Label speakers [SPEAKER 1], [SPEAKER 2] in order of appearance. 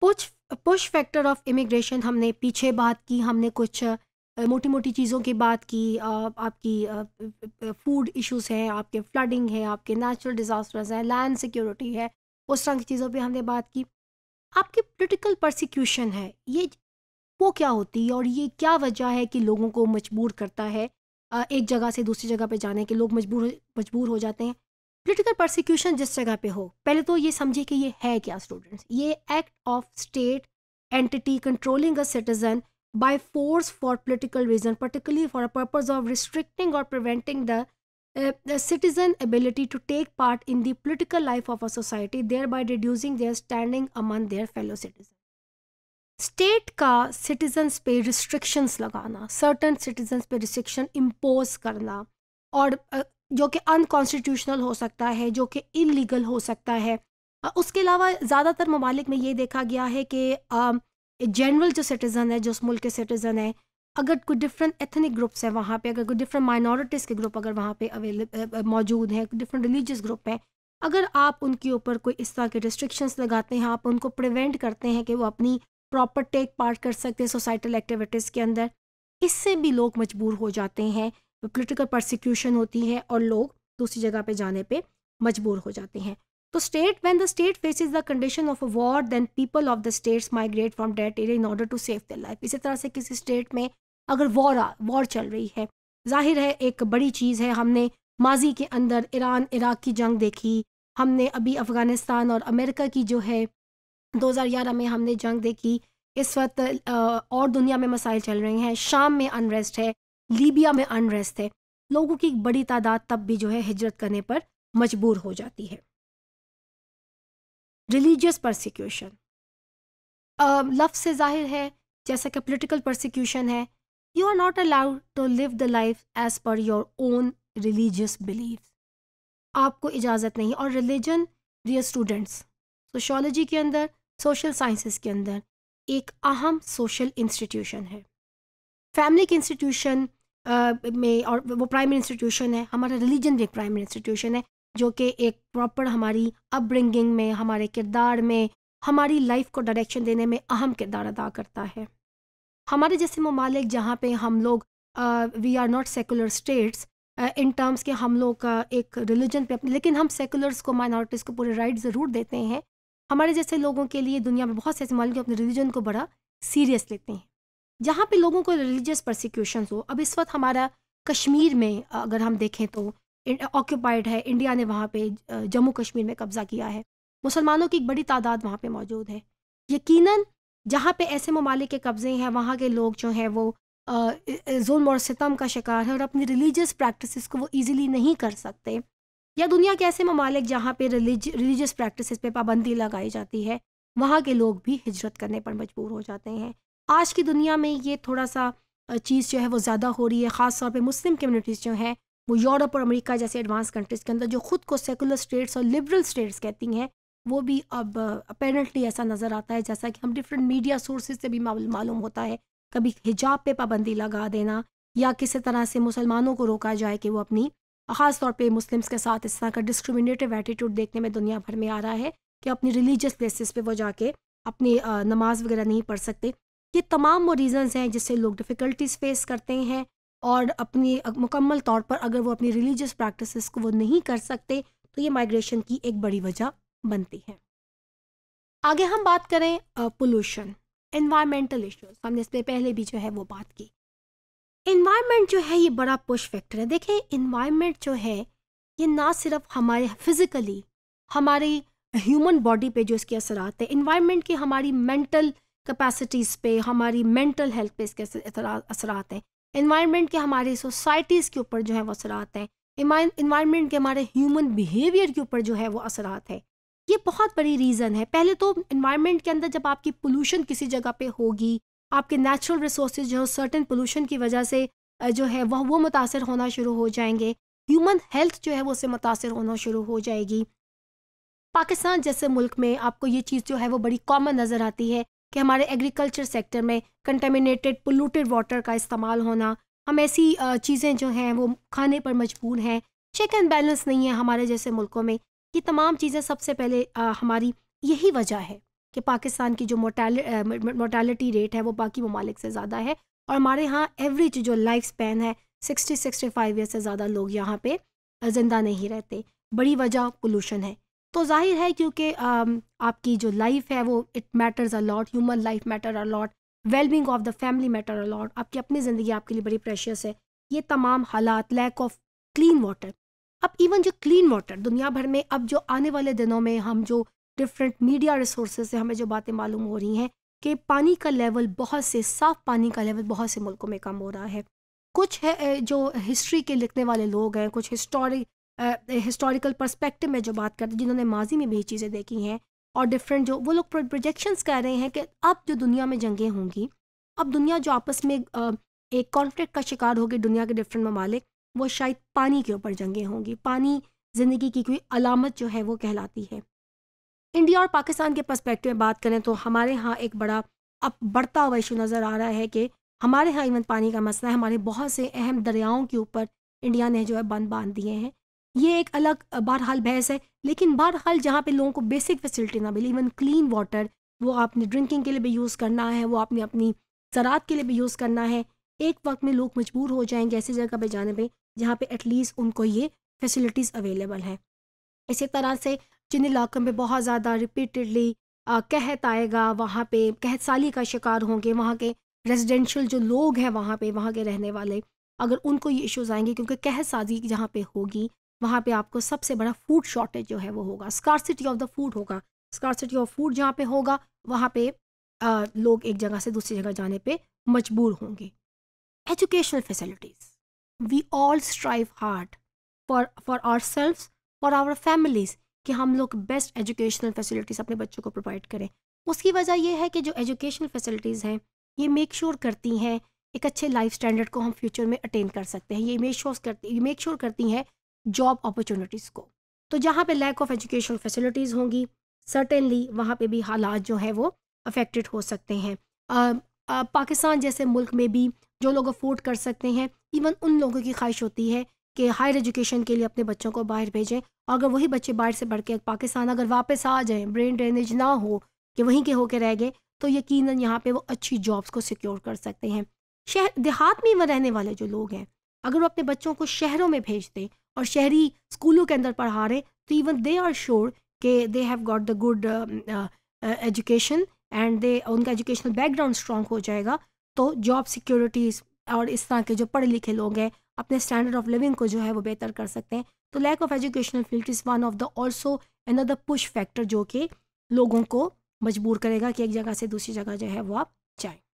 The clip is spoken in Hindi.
[SPEAKER 1] push push factor of immigration हमने पीछे बात की हमने कुछ मोटी मोटी चीज़ों की बात की आपकी फूड इश्यूज हैं आपके फ्लडिंग है आपके नेचुरल डिज़ास्टर्स हैं लैंड सिक्योरिटी है उस तरह की चीज़ों पे हमने बात की आपकी पोलिटिकल परसिक्यूशन है ये वो क्या होती है और ये क्या वजह है कि लोगों को मजबूर करता है एक जगह से दूसरी जगह पे जाने के लोग मजबूर मजबूर हो जाते हैं पॉलिटिकल प्रोसिक्यूशन जिस जगह पे हो पहले तो ये समझे कि ये है क्या स्टूडेंट्स ये act of state entity controlling a citizen by force for political reason particularly for a purpose of restricting और preventing the citizen ability to take part in the life of a society thereby reducing their standing among their fellow citizen state का सिटीजन्स पे रिस्ट्रिक्शंस लगाना सर्टन सिटीजन्स पे रिस्ट्रिक्शन इम्पोज करना और uh, जो कि अनकॉन्स्टिट्यूशनल हो सकता है जो कि इलीगल हो सकता है उसके अलावा ज़्यादातर ममालिक में ये देखा गया है कि जनरल जो सिटीज़न है जो उस मुल्क के सिटीज़न है अगर कोई डिफरेंट एथनिक ग्रुप्स हैं वहाँ पे अगर कोई डिफरेंट माइनॉरिटीज़ के ग्रुप अगर वहाँ पे अवेलेबल मौजूद हैं डिफरेंट रिलीजियस ग्रुप हैं अगर आप उनके ऊपर कोई इस तरह के रिस्ट्रिक्शंस लगाते हैं आप उनको प्रिवेंट करते हैं कि वो अपनी प्रॉपर टेक पार्ट कर सकते हैं सोसाइटल एक्टिविटीज़ के अंदर इससे भी लोग मजबूर हो जाते हैं पोलिटिकल प्रोसिक्यूशन होती है और लोग दूसरी जगह पे जाने पे मजबूर हो जाते हैं तो state when the state faces the condition of a war then people of the states migrate from that area in order to save the life इसी तरह से किसी स्टेट में अगर वॉर वॉर चल रही है जाहिर है एक बड़ी चीज़ है हमने माजी के अंदर ईरान इराक की जंग देखी हमने अभी अफ़गानिस्तान और अमेरिका की जो है 2011 में हमने जंग देखी इस वक्त और दुनिया में मसाइल चल रहे हैं शाम में अनरेस्ट है लीबिया में अनरेस्ट थे लोगों की एक बड़ी तादाद तब भी जो है हिजरत करने पर मजबूर हो जाती है रिलीजियस परसिक्यूशन लफ्ज से जाहिर है जैसा कि पोलिटिकल परसिक्यूशन है you are not allowed to live the life as per your own religious belief आपको इजाज़त नहीं और रिलीजन रियर स्टूडेंट्स सोशोलॉजी के अंदर सोशल साइंसेस के अंदर एक अहम सोशल इंस्टीट्यूशन है फैमिली के इंस्टीट्यूशन में और वो प्राइमरी इंस्टीट्यूशन है हमारा रिलीजन भी एक प्राइमरी इंस्टीट्यूशन है जो कि एक प्रॉपर हमारी अपब्रिंगिंग में हमारे किरदार में हमारी लाइफ को डायरेक्शन देने में अहम किरदार अदा करता है हमारे जैसे ममालिक जहाँ पे हम लोग we are not secular states in terms के हम लोग का एक रिलीजन पे अपने लेकिन हम सेकुलर्स को माइनॉरिटीज़ को पूरे राइट ज़रूर देते हैं हमारे जैसे लोगों के लिए दुनिया में बहुत से ऐसे मालिक अपने रिलीजन को बड़ा सीरियस लेते हैं जहाँ पे लोगों को रिलीजियस प्रोसिक्यूशन हो अब इस वक्त हमारा कश्मीर में अगर हम देखें तो ऑक्यूपाइड है इंडिया ने वहाँ पे जम्मू कश्मीर में कब्ज़ा किया है मुसलमानों की एक बड़ी तादाद वहाँ पे मौजूद है यकीन जहाँ पे ऐसे ममालिक के कब्ज़े हैं वहाँ के लोग जो हैं वो जुल्म और सितम का शिकार है और अपनी रिलीजियस प्रैक्टिस को वो ईजिली नहीं कर सकते या दुनिया के ऐसे ममालिक जहाँ पे रिलीज रिलीजियस प्रैक्टिस पे पाबंदी लगाई जाती है वहाँ के लोग भी हिजरत करने पर मजबूर हो जाते हैं आज की दुनिया में ये थोड़ा सा चीज़ जो है वो ज़्यादा हो रही है ख़ास तौर पे मुस्लिम कम्युनिटीज़ जो हैं वो यूरोप और अमेरिका जैसे एडवांस कंट्रीज़ के अंदर जो खुद को सेकुलर स्टेट्स और लिबरल स्टेट्स कहती हैं वो भी अब अपेरेंटली ऐसा नज़र आता है जैसा कि हम डिफरेंट मीडिया सोर्सेज से भी मालूम होता है कभी हिजाब पे पाबंदी लगा देना या किसी तरह से मुसलमानों को रोका जाए कि वो अपनी ख़ास तौर पर मुस्लिम्स के साथ इस तरह का डिस्क्रमिनेटिव एटीट्यूड देखने में दुनिया भर में आ रहा है कि अपनी रिलीजियस प्लेसेस पे वो जाके अपनी नमाज वगैरह नहीं पढ़ सकते ये तमाम वो रीज़न्स हैं जिससे लोग डिफ़िकल्टीज़ फेस करते हैं और अपनी मुकम्मल तौर पर अगर वो अपनी रिलीजियस प्रैक्टिस को वो नहीं कर सकते तो ये माइग्रेशन की एक बड़ी वजह बनती है आगे हम बात करें पोल्यूशन इन्वायरमेंटल इश्यूज हमने इस पर पहले भी जो है वो बात की इन्वायरमेंट जो है ये बड़ा पुश फैक्टर है देखिए इन्वायरमेंट जो है ये ना सिर्फ हमारे फिज़िकली हमारी ह्यूमन बॉडी पे जो इसके असरात हैं इन्वायरमेंट की हमारी मेंटल कैपेसिटीज़ पे हमारी मेंटल हेल्थ पे इसके असरात हैं इन्वायरमेंट के हमारे सोसाइटीज़ के ऊपर जो है वो असरात हैं इन्वायरमेंट के हमारे ह्यूमन बिहेवियर के ऊपर जो है वो असरात है ये बहुत बड़ी रीज़न है पहले तो इन्वायरमेंट के अंदर जब आपकी पोल्यूशन किसी जगह पे होगी आपके नेचुरल रिसोर्स जो है सर्टन पोल्यूशन की वजह से जो है वह वो मुतासर होना शुरू हो जाएंगे ह्यूमन हेल्थ जो है वो उससे मुतासर होना शुरू हो जाएगी पाकिस्तान जैसे मुल्क में आपको ये चीज़ जो है वो बड़ी कॉमन नज़र आती है कि हमारे एग्रीकल्चर सेक्टर में कंटेमिनेटेड पोलूटेड वाटर का इस्तेमाल होना हम ऐसी चीज़ें जो हैं वो खाने पर मजबूर हैं चेक एंड बैलेंस नहीं है हमारे जैसे मुल्कों में ये तमाम चीज़ें सबसे पहले आ, हमारी यही वजह है कि पाकिस्तान की जो मोटेलिटी रेट है वो बाकी ममालिक से ज़्यादा है और हमारे यहाँ एवरेज जो लाइफ स्पैन है सिक्सटी सिक्सटी फाइव ईयर से ज़्यादा लोग यहाँ पे ज़िंदा नहीं रहते बड़ी वजह पोलूशन है तो जाहिर है क्योंकि आपकी जो लाइफ है वो it matters a lot human life matter a lot wellbeing of the family matter a lot आपकी अपनी ज़िंदगी आपके लिए बड़ी प्रेशियस है ये तमाम हालात लैक ऑफ क्लीन वाटर अब इवन जो क्लीन वाटर दुनिया भर में अब जो आने वाले दिनों में हम जो डिफरेंट मीडिया रिसोर्स से हमें जो बातें मालूम हो रही हैं कि पानी का लेवल बहुत से साफ़ पानी का लेवल बहुत से मुल्कों में कम हो रहा है कुछ है जो हिस्ट्री के लिखने वाले लोग हैं कुछ हिस्टोरिक हिस्टोरिकल परस्पेक्टिव में जो बात करते हैं जिन्होंने माजी में भी चीज़ें देखी हैं और डिफरेंट जो वो लोग प्रोजेक्शंस कह रहे हैं कि अब जो दुनिया में जंगें होंगी अब दुनिया जो आपस में एक कॉन्फ्लिक्ट का शिकार होगी दुनिया के डिफरेंट ममालिक वो शायद पानी के ऊपर जंगें होंगी पानी ज़िंदगी की कोई अलामत जो है वो कहलाती है इंडिया और पाकिस्तान के परस्पेक्टिव में बात करें तो हमारे यहाँ एक बड़ा अब बढ़ता हुआ इशू नज़र आ रहा है कि हमारे यहाँ इवन पानी का मसला है हमारे बहुत से अहम दरियाओं के ऊपर इंडिया ने जो है बंद बांध दिए हैं ये एक अलग बहरहाल बहस है लेकिन बहरहाल जहाँ पे लोगों को बेसिक फैसिलिटी ना मिली इवन क्लीन वाटर वो आपने ड्रिंकिंग के लिए भी यूज़ करना है वो आपने अपनी ज़रात के लिए भी यूज़ करना है एक वक्त में लोग मजबूर हो जाएंगे ऐसी जगह पर जाने पर जहाँ पर एटलीस्ट उनको ये फैसिलिटीज़ अवेलेबल हैं इसी तरह से जिन इलाकों में बहुत ज़्यादा रिपीटेडली कहत आएगा वहाँ पे कहत साली का शिकार होंगे वहाँ के रेजिडेंशियल जो लोग हैं वहाँ पे वहाँ के रहने वाले अगर उनको ये इश्यूज़ आएंगे क्योंकि कहत साजी जहाँ पे होगी वहाँ पे आपको सबसे बड़ा फूड शॉर्टेज जो है वो होगा स्कारसिटी ऑफ द फूड होगा स्कारसिटी ऑफ फूड जहाँ पे होगा वहाँ पे आ, लोग एक जगह से दूसरी जगह जाने पे मजबूर होंगे educational facilities we all strive hard for for our self for our families कि हम लोग बेस्ट एजुकेशनल फैसिलिटीज़ अपने बच्चों को प्रोवाइड करें उसकी वजह यह है कि जो एजुकेशनल फैसिलिटीज़ हैं ये मेक श्योर sure करती हैं एक अच्छे लाइफ स्टैंडर्ड को हम फ्यूचर में अटेन कर सकते हैं ये मेक श्योर करती मेक श्योर करती हैं जॉब अपॉर्चुनिटीज़ को तो जहाँ पे लैक ऑफ एजुकेशनल फैसिलिटीज़ होंगी सर्टेनली वहाँ पे भी हालात जो है वो अफेक्टेड हो सकते हैं पाकिस्तान जैसे मुल्क में भी जो लोग अफोर्ड कर सकते हैं इवन उन लोगों की ख्वाहिश होती है कि हायर एजुकेशन के लिए अपने बच्चों को बाहर भेजें और अगर वही बच्चे बाहर से बढ़ के पाकिस्तान अगर वापस आ जाए ब्रेन ड्रेनेज ना हो कि वहीं के होके रह गए तो यकीन यहाँ पे वो अच्छी जॉब्स को सिक्योर कर सकते हैं शहर देहात में रहने वाले जो लोग हैं अगर वो अपने बच्चों को शहरों में भेज दें और शहरी स्कूलों के अंदर पढ़ा रहे तो इवन दे आर श्योर के they have got the good education and they उनका एजुकेशनल बैकग्राउंड स्ट्रॉन्ग हो जाएगा तो जॉब सिक्योरिटीज़ और इस तरह के जो पढ़े लिखे लोग हैं अपने स्टैंडर्ड ऑफ लिविंग को जो है वो बेहतर कर सकते हैं तो lack of educational field is one of the also the push factor जो कि लोगों को मजबूर करेगा कि एक जगह से दूसरी जगह जो है वो आप जाएँ